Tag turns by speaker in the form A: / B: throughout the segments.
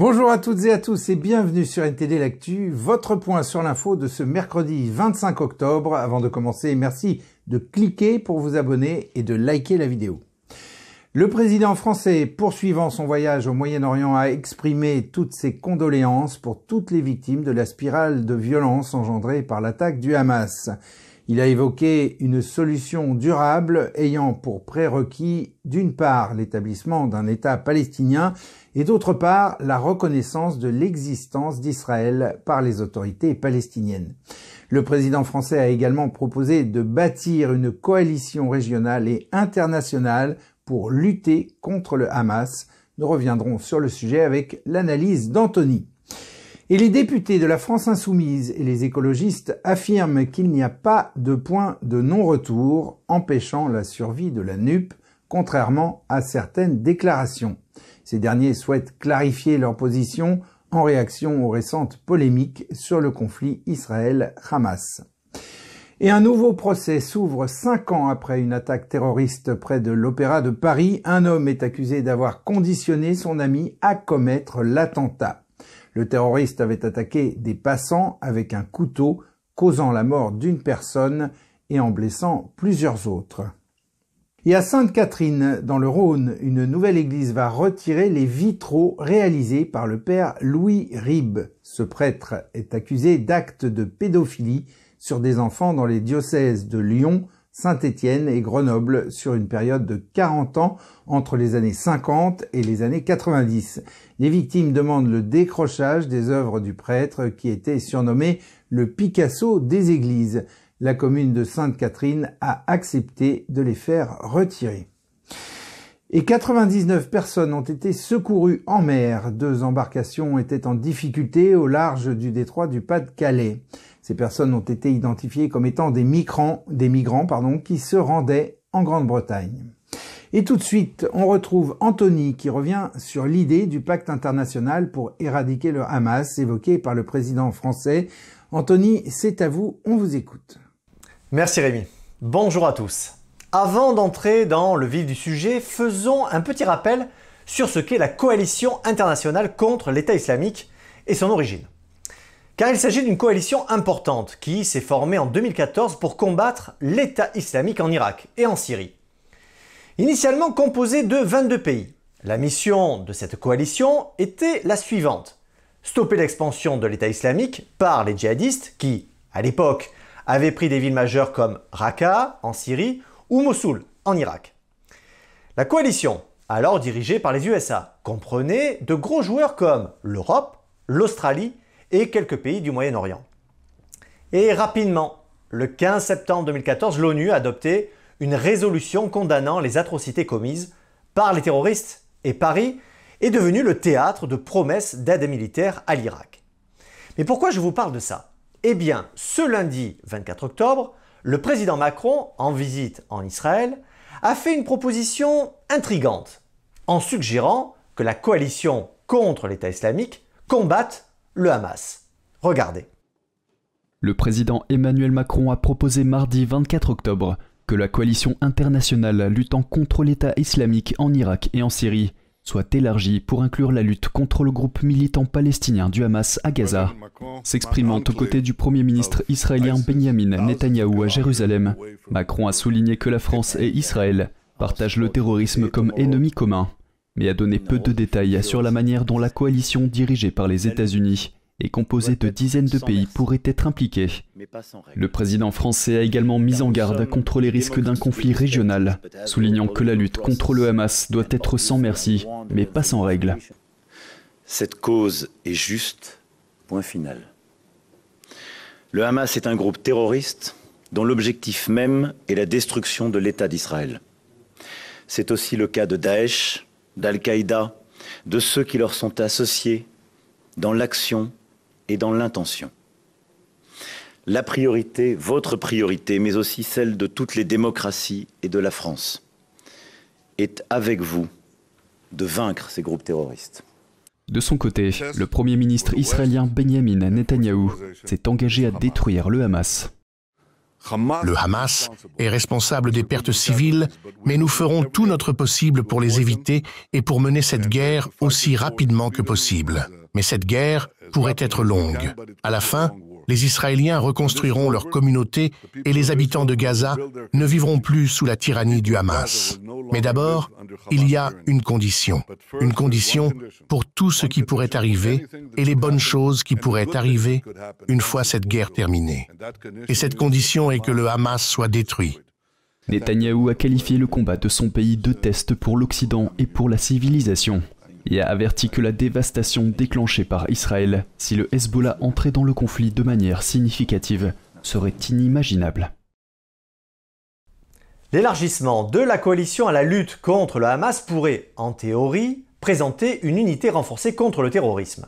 A: Bonjour à toutes et à tous et bienvenue sur NTD L'Actu, votre point sur l'info de ce mercredi 25 octobre. Avant de commencer, merci de cliquer pour vous abonner et de liker la vidéo. Le président français, poursuivant son voyage au Moyen-Orient, a exprimé toutes ses condoléances pour toutes les victimes de la spirale de violence engendrée par l'attaque du Hamas. Il a évoqué une solution durable ayant pour prérequis d'une part l'établissement d'un État palestinien et d'autre part la reconnaissance de l'existence d'Israël par les autorités palestiniennes. Le président français a également proposé de bâtir une coalition régionale et internationale pour lutter contre le Hamas. Nous reviendrons sur le sujet avec l'analyse d'Anthony. Et les députés de la France insoumise et les écologistes affirment qu'il n'y a pas de point de non-retour empêchant la survie de la NUP, contrairement à certaines déclarations. Ces derniers souhaitent clarifier leur position en réaction aux récentes polémiques sur le conflit Israël-Hamas. Et un nouveau procès s'ouvre cinq ans après une attaque terroriste près de l'Opéra de Paris. Un homme est accusé d'avoir conditionné son ami à commettre l'attentat. Le terroriste avait attaqué des passants avec un couteau, causant la mort d'une personne et en blessant plusieurs autres. Et à Sainte-Catherine, dans le Rhône, une nouvelle église va retirer les vitraux réalisés par le père Louis Ribes. Ce prêtre est accusé d'actes de pédophilie sur des enfants dans les diocèses de Lyon, Saint-Étienne et Grenoble sur une période de 40 ans entre les années 50 et les années 90. Les victimes demandent le décrochage des œuvres du prêtre qui était surnommé le Picasso des églises. La commune de Sainte-Catherine a accepté de les faire retirer. Et 99 personnes ont été secourues en mer. Deux embarcations étaient en difficulté au large du détroit du Pas-de-Calais. Ces personnes ont été identifiées comme étant des migrants, des migrants pardon, qui se rendaient en Grande-Bretagne. Et tout de suite, on retrouve Anthony qui revient sur l'idée du pacte international pour éradiquer le Hamas évoqué par le président français. Anthony, c'est à vous, on vous écoute. Merci Rémi.
B: Bonjour à tous. Avant d'entrer dans le vif du sujet, faisons un petit rappel sur ce qu'est la coalition internationale contre l'État islamique et son origine. Car il s'agit d'une coalition importante qui s'est formée en 2014 pour combattre l'État islamique en Irak et en Syrie. Initialement composée de 22 pays, la mission de cette coalition était la suivante. Stopper l'expansion de l'État islamique par les djihadistes qui, à l'époque, avaient pris des villes majeures comme Raqqa en Syrie ou Mossoul en Irak. La coalition, alors dirigée par les USA, comprenait de gros joueurs comme l'Europe, l'Australie et quelques pays du Moyen-Orient. Et rapidement, le 15 septembre 2014, l'ONU a adopté une résolution condamnant les atrocités commises par les terroristes et Paris est devenu le théâtre de promesses d'aide militaire à l'Irak. Mais pourquoi je vous parle de ça Eh bien, ce lundi 24 octobre, le président Macron, en visite en Israël, a fait une proposition intrigante en suggérant que la coalition contre l'État islamique combatte le Hamas. Regardez.
C: Le président Emmanuel Macron a proposé mardi 24 octobre que la coalition internationale luttant contre l'État islamique en Irak et en Syrie soit élargie pour inclure la lutte contre le groupe militant palestinien du Hamas à Gaza. S'exprimant aux côtés du Premier ministre israélien Benjamin Netanyahou à Jérusalem, Macron a souligné que la France et Israël partagent le terrorisme comme ennemi commun mais a donné peu de détails sur la manière dont la coalition dirigée par les États-Unis et composée de dizaines de pays pourrait être impliquée. Le président français a également mis en garde contre les risques d'un conflit régional, soulignant que la lutte contre le Hamas doit être sans merci, mais pas sans règle. Cette cause est juste, point
B: final. Le Hamas est un groupe terroriste dont l'objectif même est la destruction de l'État d'Israël. C'est aussi le cas de Daesh, d'Al-Qaïda, de ceux qui leur sont associés dans l'action et dans l'intention. La priorité, votre priorité, mais aussi celle de toutes les démocraties et de la France, est avec vous de vaincre ces groupes terroristes.
C: De son côté, le Premier ministre israélien Benjamin Netanyahou s'est engagé à détruire le Hamas. Le Hamas
A: est responsable des pertes civiles, mais nous ferons tout notre possible pour les éviter et pour mener cette guerre aussi rapidement que possible. Mais cette guerre pourrait être longue. À la fin, les Israéliens reconstruiront leur communauté et les habitants de Gaza ne vivront plus sous la tyrannie du Hamas. Mais d'abord, il y a une condition, une condition pour tout ce qui pourrait arriver et les bonnes choses qui pourraient arriver une fois cette guerre terminée. Et cette condition est que le Hamas soit détruit.
C: Netanyahou a qualifié le combat de son pays de test pour l'Occident et pour la civilisation et a averti que la dévastation déclenchée par Israël si le Hezbollah entrait dans le conflit de manière significative serait inimaginable.
B: L'élargissement de la coalition à la lutte contre le Hamas pourrait, en théorie, présenter une unité renforcée contre le terrorisme.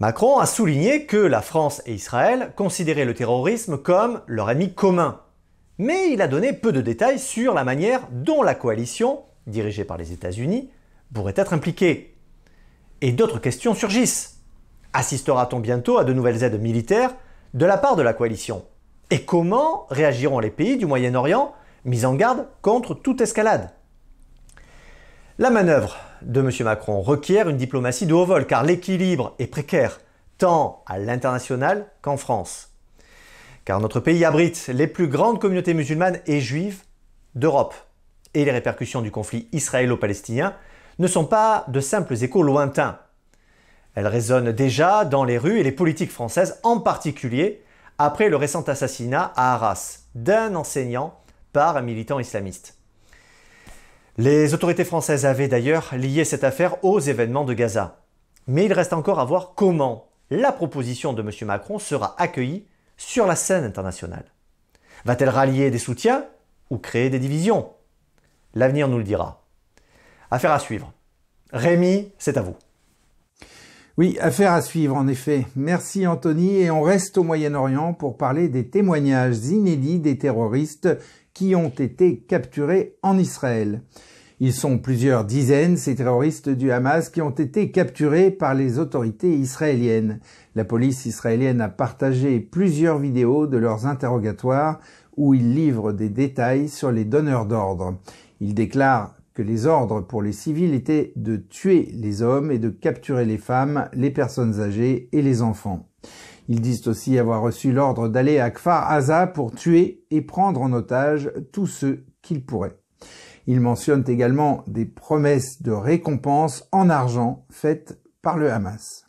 B: Macron a souligné que la France et Israël considéraient le terrorisme comme leur ennemi commun. Mais il a donné peu de détails sur la manière dont la coalition, dirigée par les États-Unis, pourrait être impliqué. Et d'autres questions surgissent. Assistera-t-on bientôt à de nouvelles aides militaires de la part de la coalition Et comment réagiront les pays du Moyen-Orient mis en garde contre toute escalade La manœuvre de M. Macron requiert une diplomatie de haut vol car l'équilibre est précaire, tant à l'international qu'en France. Car notre pays abrite les plus grandes communautés musulmanes et juives d'Europe. Et les répercussions du conflit israélo-palestinien ne sont pas de simples échos lointains. Elles résonnent déjà dans les rues et les politiques françaises, en particulier après le récent assassinat à Arras d'un enseignant par un militant islamiste. Les autorités françaises avaient d'ailleurs lié cette affaire aux événements de Gaza. Mais il reste encore à voir comment la proposition de M. Macron sera accueillie sur la scène internationale. Va-t-elle rallier des soutiens ou créer des divisions L'avenir nous le dira. Affaire
A: à suivre. Rémi, c'est à vous. Oui, affaire à suivre en effet. Merci Anthony et on reste au Moyen-Orient pour parler des témoignages inédits des terroristes qui ont été capturés en Israël. Ils sont plusieurs dizaines, ces terroristes du Hamas, qui ont été capturés par les autorités israéliennes. La police israélienne a partagé plusieurs vidéos de leurs interrogatoires où ils livrent des détails sur les donneurs d'ordre. Ils déclarent que les ordres pour les civils étaient de tuer les hommes et de capturer les femmes, les personnes âgées et les enfants. Ils disent aussi avoir reçu l'ordre d'aller à Kfar Aza pour tuer et prendre en otage tous ceux qu'ils pourraient. Ils mentionnent également des promesses de récompense en argent faites par le Hamas.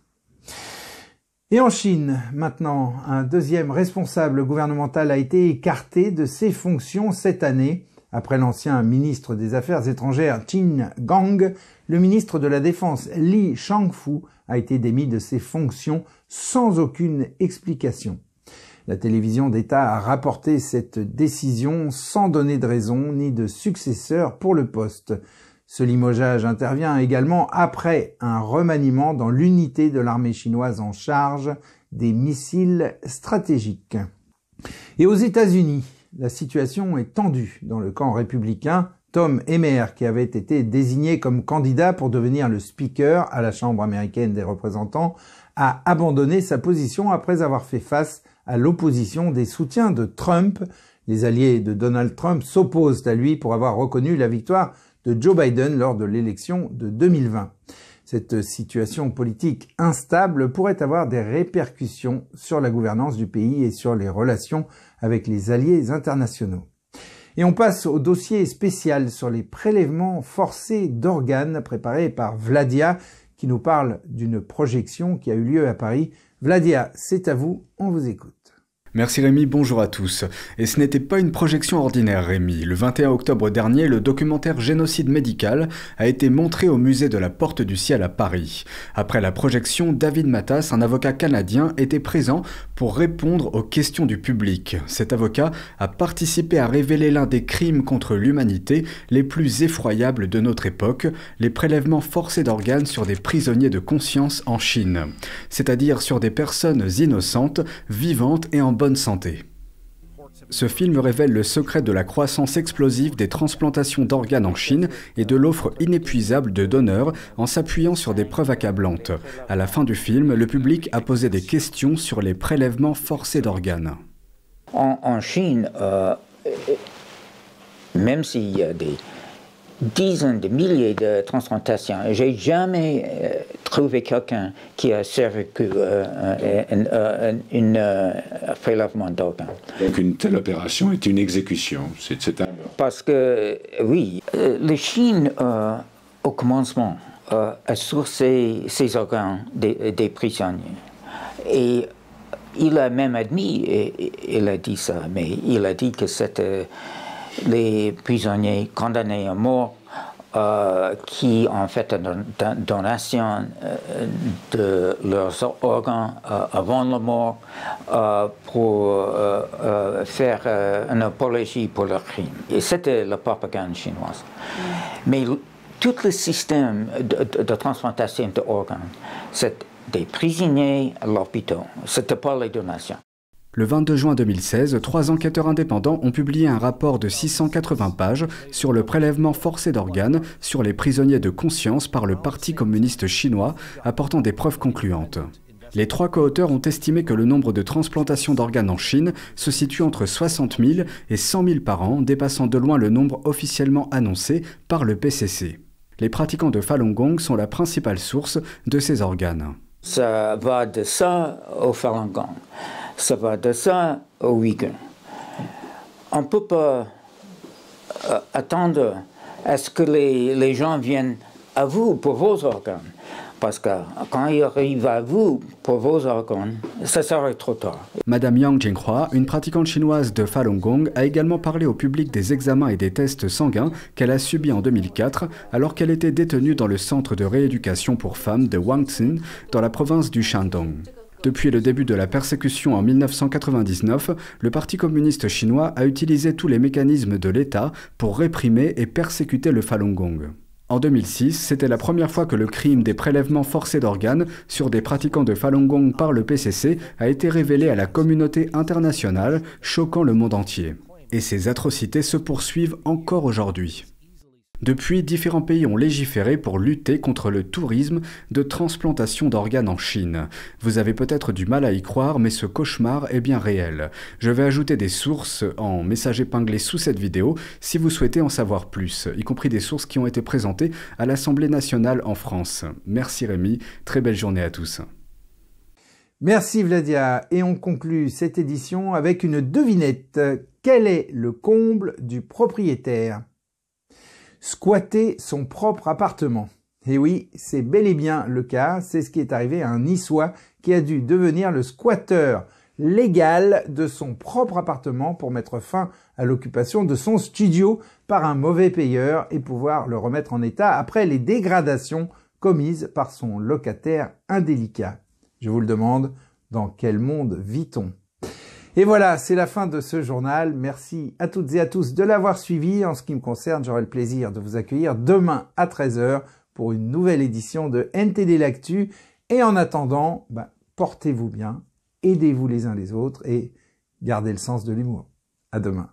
A: Et en Chine, maintenant, un deuxième responsable gouvernemental a été écarté de ses fonctions cette année après l'ancien ministre des Affaires étrangères Qin Gang, le ministre de la Défense Li Shangfu a été démis de ses fonctions sans aucune explication. La télévision d'État a rapporté cette décision sans donner de raison ni de successeur pour le poste. Ce limogeage intervient également après un remaniement dans l'unité de l'armée chinoise en charge des missiles stratégiques. Et aux États-Unis, la situation est tendue dans le camp républicain. Tom Emmer, qui avait été désigné comme candidat pour devenir le speaker à la Chambre américaine des représentants, a abandonné sa position après avoir fait face à l'opposition des soutiens de Trump. Les alliés de Donald Trump s'opposent à lui pour avoir reconnu la victoire de Joe Biden lors de l'élection de 2020. Cette situation politique instable pourrait avoir des répercussions sur la gouvernance du pays et sur les relations avec les alliés internationaux. Et on passe au dossier spécial sur les prélèvements forcés d'organes préparés par Vladia, qui nous parle d'une projection qui a eu lieu à Paris. Vladia, c'est à vous, on vous écoute.
D: Merci Rémi, bonjour à tous. Et ce n'était pas une projection ordinaire Rémi. Le 21 octobre dernier, le documentaire Génocide médical a été montré au musée de la Porte du Ciel à Paris. Après la projection, David Matas, un avocat canadien, était présent pour répondre aux questions du public. Cet avocat a participé à révéler l'un des crimes contre l'humanité les plus effroyables de notre époque, les prélèvements forcés d'organes sur des prisonniers de conscience en Chine. C'est-à-dire sur des personnes innocentes, vivantes et en santé. Ce film révèle le secret de la croissance explosive des transplantations d'organes en Chine et de l'offre inépuisable de donneurs en s'appuyant sur des preuves accablantes. À la fin du film, le public a posé des
E: questions sur les prélèvements forcés d'organes. En, Chine, euh, même s'il y a des, dizaines de milliers de transplantations. J'ai jamais euh, trouvé quelqu'un qui a survécu à euh, euh, un prélèvement d'organes.
B: Donc une telle opération est une exécution, c'est
E: Parce que, oui, la Chine, au commencement, a sourcé ses organes des, prisonniers. Et il a même admis, et, il a dit ça, mais il a dit que cette les prisonniers condamnés à mort euh, qui ont fait une donation euh, de leurs organes euh, avant la mort pour faire une apologie pour leur crime. C'était la propagande chinoise. Mm. Mais tout le système de, de, de transplantation d'organes, c'est des prisonniers à l'hôpital. C'était pas les donations.
D: Le 22 juin 2016, trois enquêteurs indépendants ont publié un rapport de 680 pages sur le prélèvement forcé d'organes sur les prisonniers de conscience par le Parti communiste chinois, apportant des preuves concluantes. Les trois co-auteurs ont estimé que le nombre de transplantations d'organes en Chine se situe entre 60 000 et 100 000 par an, dépassant de loin le nombre officiellement annoncé par le PCC. Les pratiquants de Falun Gong sont la principale source de ces organes.
E: Ça va de ça au Falun Gong. Ça va de ça au week-end. On ne peut pas euh, attendre à ce que les, les, gens viennent à vous pour vos organes. Parce que quand ils arrivent à vous pour vos organes, ça serait trop tard.
D: Madame Yang Jinghua, une pratiquante chinoise de Falun Gong, a également parlé au public des examens et des tests sanguins qu'elle a subis en 2004 alors qu'elle était détenue dans le centre de rééducation pour femmes de Wangxin dans la province du Shandong. Depuis le début de la persécution en 1999, le Parti communiste chinois a utilisé tous les mécanismes de l'État pour réprimer et persécuter le Falun Gong. En 2006, c'était la première fois que le crime des prélèvements forcés d'organes sur des pratiquants de Falun Gong par le PCC a été révélé à la communauté internationale, choquant le monde entier. Et ces atrocités se poursuivent encore aujourd'hui. Depuis, différents pays ont légiféré pour lutter contre le tourisme de transplantation d'organes en Chine. Vous avez peut-être du mal à y croire, mais ce cauchemar est bien réel. Je vais ajouter des sources en message épinglé sous cette vidéo si vous souhaitez en savoir plus, y compris des sources qui ont été présentées à l'Assemblée
A: nationale en France. Merci Rémi, très belle journée à tous. Merci Vladia. Et on conclut cette édition avec une devinette. Quel est le comble du propriétaire squatter son propre appartement. Et eh oui, c'est bel et bien le cas, c'est ce qui est arrivé à un Niçois qui a dû devenir le squatteur légal de son propre appartement pour mettre fin à l'occupation de son studio par un mauvais payeur et pouvoir le remettre en état après les dégradations commises par son locataire indélicat. Je vous le demande, dans quel monde vit-on et voilà, c'est la fin de ce journal. Merci à toutes et à tous de l'avoir suivi. En ce qui me concerne, j'aurai le plaisir de vous accueillir demain à 13h pour une nouvelle édition de NTD L'Actu. Et en attendant, ben, portez-vous bien, aidez-vous les uns les autres et gardez le sens de l'humour. À demain.